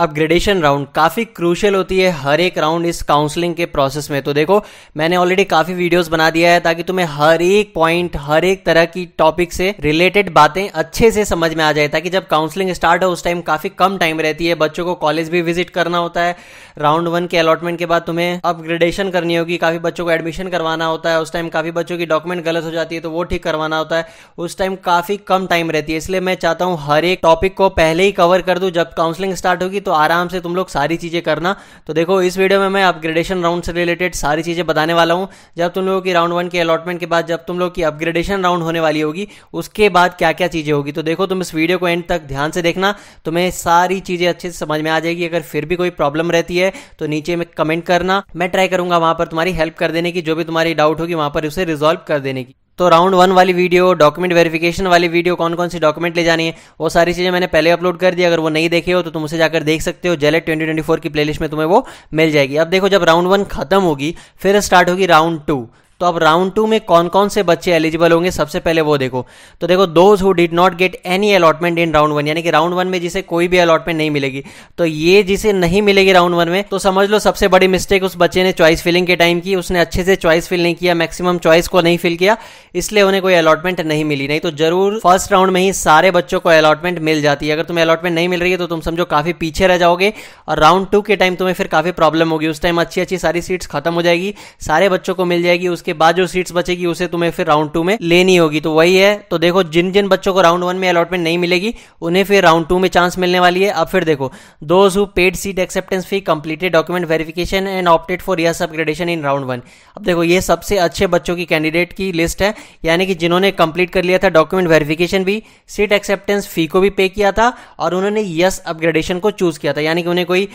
Upgradation round काफ़ी crucial होती है हर एक राउंड इस काउंसलिंग के प्रोसेस में तो देखो मैंने ऑलरेडी काफ़ी वीडियोस बना दिया है ताकि तुम्हें हर एक पॉइंट हर एक तरह की टॉपिक से रिलेटेड बातें अच्छे से समझ में आ जाए ताकि जब काउंसलिंग स्टार्ट हो उस टाइम काफ़ी कम टाइम रहती है बच्चों को कॉलेज भी विजिट करना होता है राउंड वन के अलॉटमेंट के बाद तुम्हें अपग्रेडेशन करनी होगी काफ़ी बच्चों को एडमिशन करवाना होता है उस टाइम काफ़ी बच्चों की डॉक्यूमेंट गलत हो जाती है तो वो ठीक करवाना होता है उस टाइम काफ़ी कम टाइम रहती है इसलिए मैं चाहता हूँ हर एक टॉपिक को पहले ही कवर कर दू जब काउंसलिंग स्टार्ट होगी तो आराम से तुम लोग सारी चीज़ें करना तो देखो इस वीडियो में मैं अपग्रेडेशन राउंड से रिलेटेड सारी चीज़ें बताने वाला हूं जब तुम लोगों की राउंड वन के अलॉटमेंट के बाद जब तुम लोग की अपग्रेडेशन राउंड होने वाली होगी उसके बाद क्या क्या चीज़ें होगी तो देखो तुम इस वीडियो को एंड तक ध्यान से देखना तुम्हें सारी चीज़ें अच्छे से समझ में आ जाएगी अगर फिर भी कोई प्रॉब्लम रहती है तो नीचे में कमेंट करना मैं ट्राई करूंगा वहां पर तुम्हारी हेल्प कर देने की जो भी तुम्हारी डाउट होगी वहां पर उसे रिजोल्व कर देने की तो राउंड वन वाली वीडियो डॉक्यूमेंट वेरिफिकेशन वाली वीडियो कौन कौन सी डॉक्यूमेंट ले जानी है वो सारी चीज़ें मैंने पहले अपलोड कर दी अगर वो नहीं देखे हो तो तुम उसे जाकर देख सकते हो जेलेट ट्वेंटी ट्वेंटी फोर की प्लेलिस्ट में तुम्हें वो मिल जाएगी अब देखो जब राउंड वन खत्म होगी फिर स्टार्ट होगी राउंड टू तो अब राउंड टू में कौन कौन से बच्चे एलिजिबल होंगे सबसे पहले वो देखो तो देखो those who did not get any allotment in round one यानी कि राउंड वन में जिसे कोई भी अलॉटमेंट नहीं मिलेगी तो ये जिसे नहीं मिलेगी राउंड वन में तो समझ लो सबसे बड़ी मिस्टेक उस बच्चे ने चॉइस फिलिंग के टाइम की उसने अच्छे से चॉइस फिल नहीं किया मैक्सिमम चॉइस को नहीं फिल किया इसलिए उन्हें कोई अलॉटमेंट नहीं मिली नहीं तो जरूर फर्स्ट राउंड में ही सारे बच्चों को अलॉटमेंट मिल जाती है अगर तुम्हें अलॉटमेंट नहीं मिल रही है तो तुम समझो काफी पीछे रह जाओगे और राउंड टू के टाइम तुम्हें फिर काफी प्रॉब्लम होगी उस टाइम अच्छी अच्छी सारी सीट्स खत्म हो जाएगी सारे बच्चों को मिल जाएगी उसके उसके बाद जो सीट्स बचेगी उसे तुम्हें फिर राउंड टू में लेनी होगी तो वही है तो देखो जिन जिन बच्चों को राउंड वन में अलॉटमेंट नहीं मिलेगी उन्हें फिर राउंड टू में चांस मिलने वाली है अब फिर देखो those paid seat acceptance fee completed document verification and opted for yes upgradation in round one अब देखो ये सबसे अच्छे बच्चों की कैंडिडेट की लिस्ट है यानी कि जिन्होंने कंप्लीट कर लिया था डॉक्यूमेंट वेरिफिकेशन भी सीट एक्सेप्टेंस फी को भी पे किया था और उन्होंने यस अपग्रेडेशन को चूज किया था यानी कि उन्हें कोई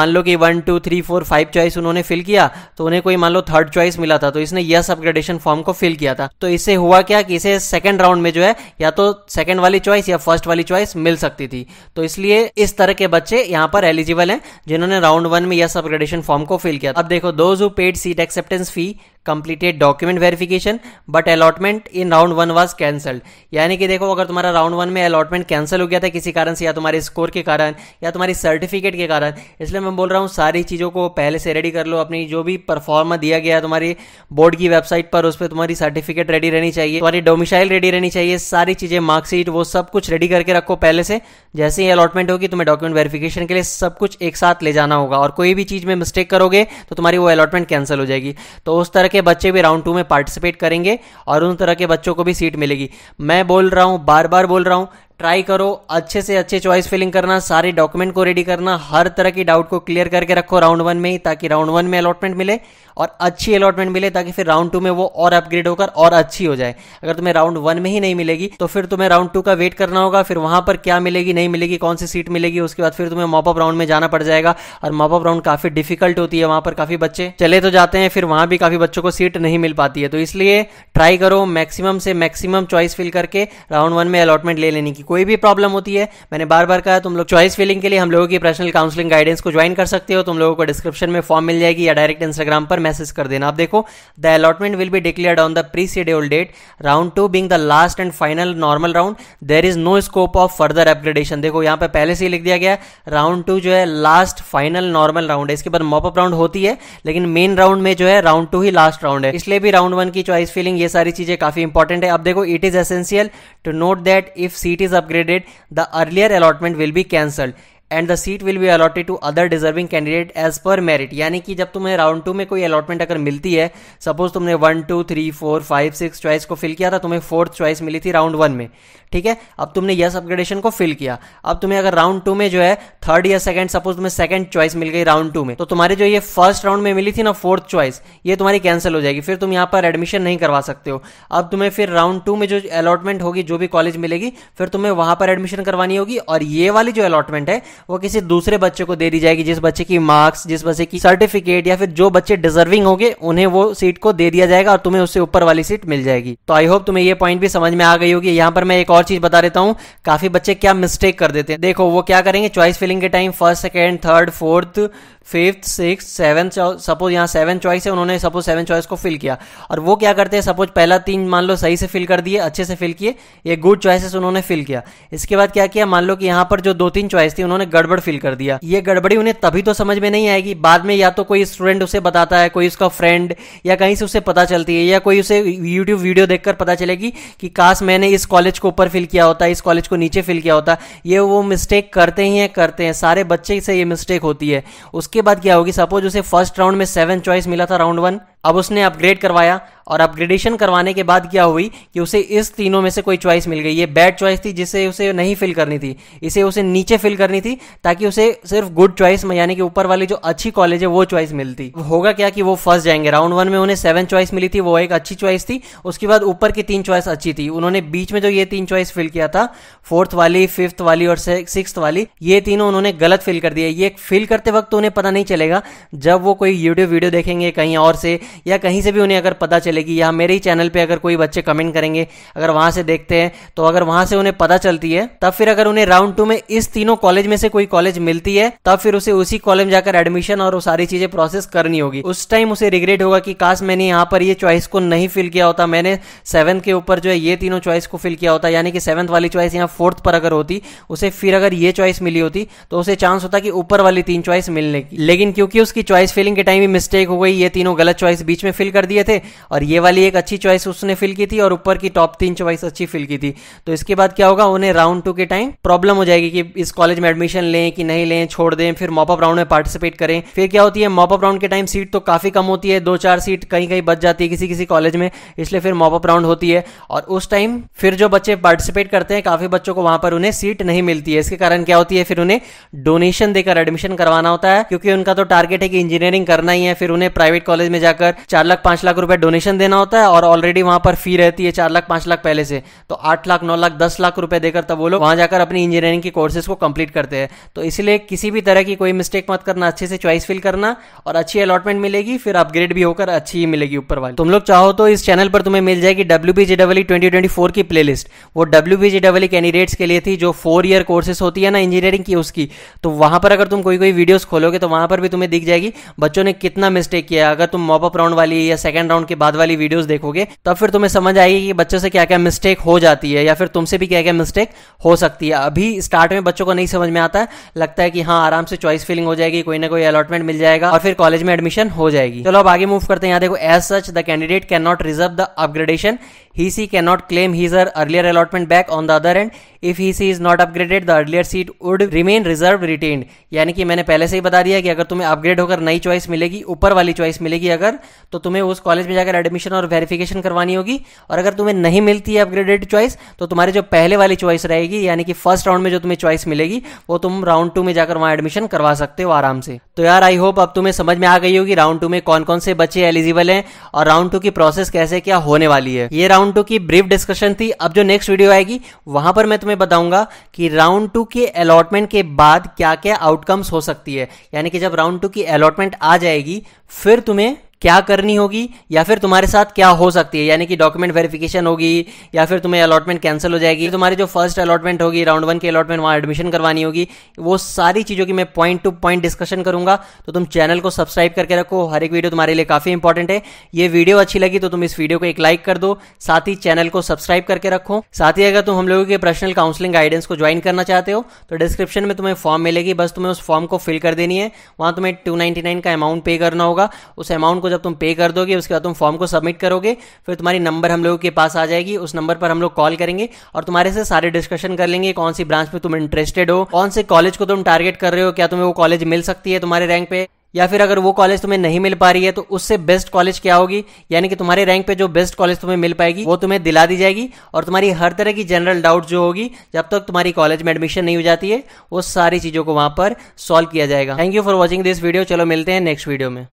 मान लो कि one two three four five choice उन्होंने फिल किया तो उन्हें कोई मान लो थर्ड चॉइस मिला था तो इसने यस अपग्रेडेशन फॉर्म को फिल किया था तो इससे हुआ क्या कि इसे सेकेंड राउंड में जो है या तो सेकंड वाली चॉइस या फर्स्ट वाली चॉइस मिल सकती थी तो इसलिए इस तरह के बच्चे यहाँ पर एलिजिबल हैं जिन्होंने राउंड वन में यस अपग्रेडेशन फॉर्म को फिल किया अब देखो those who paid seat acceptance fee completed document verification but allotment in round one was cancelled यानी कि देखो अगर तुम्हारा राउंड वन में अलॉटमेंट कैंसिल हो गया था किसी कारण से या तुम्हारे स्कोर के कारण या तुम्हारी सर्टिफिकेट के कारण इसलिए मैं बोल रहा हूँ सारी चीज़ों को पहले से रेडी कर लो अपनी जो भी परफॉर्मा दिया गया है तुम्हारी बोर्ड की वेबसाइट पर उस पर तुम्हारी सर्टिफिकेट रेडी रहनी चाहिए तुम्हारी डोमिसाइल रेडी रहनी चाहिए सारी चीज़ें मार्कशीट वो सब कुछ रेडी करके रखो पहले से जैसे ही अलॉटमेंट होगी तुम्हें डॉक्यूमेंट वेरिफिकेशन के लिए सब कुछ एक साथ ले जाना होगा और कोई भी चीज़ में मिस्टेक करोगे तो तुम्हारी वो अलॉटमेंट कैंसिल हो जाएगी तो उस तरह के बच्चे भी राउंड टू में पार्टिसिपेट करेंगे और उन तरह के बच्चों को भी सीट मिलेगी मैं बोल रहा हूँ बार बार बोल रहा हूँ ट्राई करो अच्छे से अच्छे चॉइस फिलिंग करना सारे डॉक्यूमेंट को रेडी करना हर तरह की डाउट को क्लियर करके रखो राउंड वन में ही ताकि राउंड वन में अलॉटमेंट मिले और अच्छी अलॉटमेंट मिले ताकि फिर राउंड टू में वो और अपग्रेड होकर और अच्छी हो जाए अगर तुम्हें राउंड वन में ही नहीं मिलेगी तो फिर तुम्हें राउंड टू का वेट करना होगा फिर वहां पर क्या मिलेगी नहीं मिलेगी कौन सी सीट मिलेगी उसके बाद फिर तुम्हें मॉपअप राउंड में जाना पड़ जाएगा और मॉपअप राउंड काफी डिफिकल्ट होती है वहां पर काफी बच्चे चले तो जाते हैं फिर वहां भी काफी बच्चों को सीट नहीं मिल पाती है तो इसलिए ट्राई करो मैक्सिमम से मैक्सिमम चॉइस फिल करके राउंड वन में अलॉटमेंट ले लेने की कोई भी प्रॉब्लम होती है मैंने बार बार कहा तुम लोग चॉइस फिलिंग के लिए हम लोगों की पर्सनल काउंसलिंग गाइडेंस को ज्वाइन कर सकते हो तुम लोगों को डिस्क्रिप्शन में फॉर्म मिल जाएगी या डायरेक्ट इंस्टाग्राम पर मैसेज कर देना आप देखो the allotment will be declared on the pre schedule date round two being the last and final normal round there is no scope of further upgradation देखो यहाँ पर पहले से ही लिख दिया गया राउंड टू जो है लास्ट फाइनल नॉर्मल राउंड है इसके बाद मॉपअप राउंड होती है लेकिन मेन राउंड में जो है राउंड टू ही लास्ट राउंड है इसलिए भी राउंड वन की चॉइस फिलिंग ये सारी चीजें काफी इंपॉर्टेंट है अब देखो it is essential to note that if seat is upgraded, the earlier allotment will be cancelled. And the seat will be allotted to other deserving candidate as per merit यानी कि जब तुम्हें राउंड टू में कोई allotment अगर मिलती है suppose तुमने one two three four five six choice को फिल किया था तुम्हें फोर्थ चॉइस मिली थी राउंड वन में ठीक है अब तुमने यस अपग्रेडेशन को फिल किया अब तुम्हें अगर राउंड टू में जो है थर्ड या सेकंड सपोज तुम्हें सेकंड चॉइस मिल गई राउंड टू में तो तुम्हारी जो ये फर्स्ट राउंड में मिली थी ना फोर्थ चॉइस ये तुम्हारी कैंसिल हो जाएगी फिर तुम यहाँ पर एडमिशन नहीं करवा सकते हो अब तुम्हें फिर राउंड टू में जो अलॉटमेंट होगी जो भी कॉलेज मिलेगी फिर तुम्हें वहां पर एडमिशन करवानी होगी और ये वाली जो अलॉटमेंट है वो किसी दूसरे बच्चे को दे दी जाएगी जिस बच्चे की मार्क्स जिस बच्चे की सर्टिफिकेट या फिर जो बच्चे डिजर्विंग होंगे उन्हें वो सीट को दे दिया जाएगा और तुम्हें उससे ऊपर वाली सीट मिल जाएगी तो आई होप तुम्हें ये पॉइंट भी समझ में आ गई होगी यहाँ पर मैं एक और चीज बता देता हूँ काफी बच्चे क्या मिस्टेक कर देते हैं देखो वो क्या करेंगे चॉइस फिलिंग के time first second third fourth fifth six seven suppose यहाँ सेवन चॉइस है उन्होंने सपोज सेवन चॉइस को फिल किया और वो क्या करते हैं सपोज पहला तीन मान लो सही से फिल कर दिए अच्छे से फिल किए ये गुड चॉइसेस उन्होंने फिल किया इसके बाद क्या किया मान लो कि यहाँ पर जो दो तीन चॉइस थी उन्होंने गड़बड़ फिल कर दिया ये गड़बड़ी उन्हें तभी तो समझ में नहीं आएगी बाद में या तो कोई स्टूडेंट उसे बताता है कोई उसका फ्रेंड या कहीं से उसे पता चलती है या कोई उसे यूट्यूब वीडियो देखकर पता चलेगी कि काश मैंने इस कॉलेज को ऊपर फिल किया होता इस कॉलेज को नीचे फिल किया होता ये वो मिस्टेक करते ही है करते हैं सारे बच्चे से ये मिस्टेक होती है उसके उसके बाद क्या होगी सपोज उसे फर्स्ट राउंड में सेवन चॉइस मिला था राउंड वन अब उसने अपग्रेड करवाया और अपग्रेडेशन करवाने के बाद क्या हुई कि उसे इस तीनों में से कोई चॉइस मिल गई ये बैड चॉइस थी जिसे उसे नहीं फिल करनी थी इसे उसे नीचे फिल करनी थी ताकि उसे सिर्फ गुड चॉइस में यानी कि ऊपर वाली जो अच्छी कॉलेज है वो चॉइस मिलती होगा क्या कि वो फर्स्ट जाएंगे राउंड वन में उन्हें सेवन चॉइस मिली थी वो एक अच्छी चॉइस थी उसके बाद ऊपर की तीन चॉइस अच्छी थी उन्होंने बीच में जो ये तीन चॉइस फिल किया था फोर्थ वाली फिफ्थ वाली और सिक्स वाली ये तीनों उन्होंने गलत फिल कर दिया ये फिल करते वक्त तो उन्हें पता नहीं चलेगा जब वो कोई यूट्यूब वीडियो देखेंगे कहीं और से या कहीं से भी उन्हें अगर पता चले चलेगी या मेरे ही चैनल पे अगर कोई बच्चे कमेंट करेंगे अगर वहां से देखते हैं तो अगर वहां से उन्हें पता चलती है तब फिर अगर उन्हें राउंड टू में इस तीनों कॉलेज में से कोई कॉलेज मिलती है तब फिर उसे उसी कॉलेज जाकर एडमिशन और वो सारी चीजें प्रोसेस करनी होगी उस टाइम उसे रिग्रेट होगा कि काश मैंने यहाँ पर ये चॉइस को नहीं फिल किया होता मैंने सेवन्थ के ऊपर जो है ये तीनों चॉइस को फिल किया होता यानी कि सेवन्थ वाली चॉइस यहाँ फोर्थ पर अगर होती उसे फिर अगर ये चॉइस मिली होती तो उसे चांस होता कि ऊपर वाली तीन चॉइस मिलने की लेकिन क्योंकि उसकी चॉइस फिलिंग के टाइम ही मिस्टेक हो गई ये तीनों गलत चॉइस बीच में फिल कर दिए थे और और ये वाली एक अच्छी चॉइस उसने फिल की थी और ऊपर की टॉप तीन चॉइस अच्छी फिल की थी तो इसके बाद क्या होगा उन्हें राउंड टू के टाइम प्रॉब्लम हो जाएगी कि इस कॉलेज में एडमिशन लें कि नहीं लें छोड़ दें फिर मॉपअप राउंड में पार्टिसिपेट करें फिर क्या होती है मॉपअप राउंड के टाइम सीट तो काफी कम होती है दो चार सीट कहीं कहीं बच जाती है किसी किसी कॉलेज में इसलिए फिर मॉपअप राउंड होती है और उस टाइम फिर जो बच्चे पार्टिसिपेट करते हैं काफी बच्चों को वहां पर उन्हें सीट नहीं मिलती है इसके कारण क्या होती है फिर उन्हें डोनेशन देकर एडमिशन करवाना होता है क्योंकि उनका तो टारगेट है कि इंजीनियरिंग करना ही है फिर उन्हें प्राइवेट कॉलेज में जाकर चार लाख पांच लाख रुपए डोनेशन एप्लीकेशन देना होता है और ऑलरेडी वहां पर फी रहती है चार लाख पांच लाख पहले से तो आठ लाख नौ लाख दस लाख रुपए देकर तब वो लोग वहां जाकर अपनी इंजीनियरिंग के कोर्सेज को कंप्लीट करते हैं तो इसलिए किसी भी तरह की कोई मिस्टेक मत करना अच्छे से चॉइस फिल करना और अच्छी अलॉटमेंट मिलेगी फिर अपग्रेड भी होकर अच्छी ही मिलेगी ऊपर वाली तुम लोग चाहो तो इस चैनल पर तुम्हें मिल जाएगी W B twenty twenty four की प्ले लिस्ट वो डब्ल्यू बी कैंडिडेट्स के लिए थी जो फोर ईयर कोर्सेस होती है ना इंजीनियरिंग की उसकी तो वहां पर अगर तुम कोई कोई वीडियोस खोलोगे तो वहां पर भी तुम्हें दिख जाएगी बच्चों ने कितना मिस्टेक किया अगर तुम मॉपअप राउंड वाली या सेकंड राउंड के बाद वाली वाली वीडियोस देखोगे तब फिर तुम्हें समझ आएगी कि बच्चों से क्या क्या मिस्टेक हो जाती है या फिर तुमसे भी क्या क्या मिस्टेक हो सकती है अभी स्टार्ट में बच्चों को नहीं समझ में आता है लगता है कि हाँ आराम से चॉइस फिलिंग हो जाएगी कोई ना कोई अलॉटमेंट मिल जाएगा और फिर कॉलेज में एडमिशन हो जाएगी चलो अब आगे मूव करते हैं यहाँ देखो as such the candidate can not reserve the upgradation he she Hisi claim his er earlier allotment back on the other hand if he she is not upgraded the earlier seat would remain reserve retain यानी कि मैंने पहले से ही बता दिया कि अगर तुम्हें अपग्रेड होकर नई चॉइस मिलेगी ऊपर वाली चॉइस मिलेगी अगर तो तुम्हें उस कॉलेज में जाकर एडमिशन और वेरिफिकेशन करवानी होगी और अगर तुम्हें नहीं मिलती है अपग्रेडेड चॉइस तो तुम्हारी जो पहले वाली चॉइस रहेगी यानी कि फर्स्ट राउंड में जो तुम्हें चॉइस मिलेगी वो तुम राउंड टू में जाकर वहां एडमिशन करवा सकते हो आराम से तो यार आई होप अब तुम्हें समझ में आ गई होगी राउंड टू में कौन कौन से बच्चे एलिजिबल हैं और राउंड टू की प्रोसेस कैसे क्या होने वाली है ये राउंड राउंड टू की ब्रीफ डिस्कशन थी अब जो नेक्स्ट वीडियो आएगी वहां पर मैं तुम्हें बताऊंगा कि राउंड टू के अलॉटमेंट के बाद क्या क्या आउटकम्स हो सकती है यानी कि जब राउंड टू की अलॉटमेंट आ जाएगी फिर तुम्हें क्या करनी होगी या फिर तुम्हारे साथ क्या हो सकती है यानी कि डॉक्यूमेंट वेरिफिकेशन होगी या फिर तुम्हें अलॉटमेंट कैंसिल हो जाएगी तुम्हारी जो फर्स्ट अलॉटमेंट होगी राउंड वन की अलॉटमेंट वहां एडमिशन करवानी होगी वो सारी चीज़ों की मैं पॉइंट टू पॉइंट डिस्कशन करूंगा तो तुम चैनल को सब्सक्राइब करके रखो हर एक वीडियो तुम्हारे लिए काफ़ी इंपॉर्टेंट है ये वीडियो अच्छी लगी तो तुम इस वीडियो को एक लाइक कर दो साथ ही चैनल को सब्सक्राइब करके रखो साथ ही अगर तुम हम लोगों के पर्सनल काउंसलिंग गाइडेंस को ज्वाइन करना चाहते हो तो डिस्क्रिप्शन में तुम्हें फॉर्म मिलेगी बस तुम्हें उस फॉर्म को फिल कर देनी है वहां तुम्हें टू का अमाउंट पे करना होगा उस अमाउंट को जब तुम पे कर दोगे उसके बाद तुम फॉर्म को सबमिट करोगे फिर तुम्हारी नंबर हम लोगों के पास आ जाएगी उस नंबर पर हम लोग कॉल करेंगे और तुम्हारे से सारे डिस्कशन कर लेंगे कौन सी ब्रांच में तुम इंटरेस्टेड हो कौन से कॉलेज को तुम टारगेट कर रहे हो क्या तुम्हें वो कॉलेज मिल सकती है तुम्हारे रैंक पे या फिर अगर वो कॉलेज तुम्हें नहीं मिल पा रही है तो उससे बेस्ट कॉलेज क्या होगी यानी कि तुम्हारे रैंक पे जो बेस्ट कॉलेज तुम्हें मिल पाएगी वो तुम्हें दिला दी जाएगी और तुम्हारी हर तरह की जनरल डाउट जो होगी जब तक तुम्हारी कॉलेज में एडमिशन नहीं हो जाती है वो सारी चीजों को वहां पर सॉल्व किया जाएगा thank you for watching this video चलो मिलते हैं नेक्स्ट वीडियो में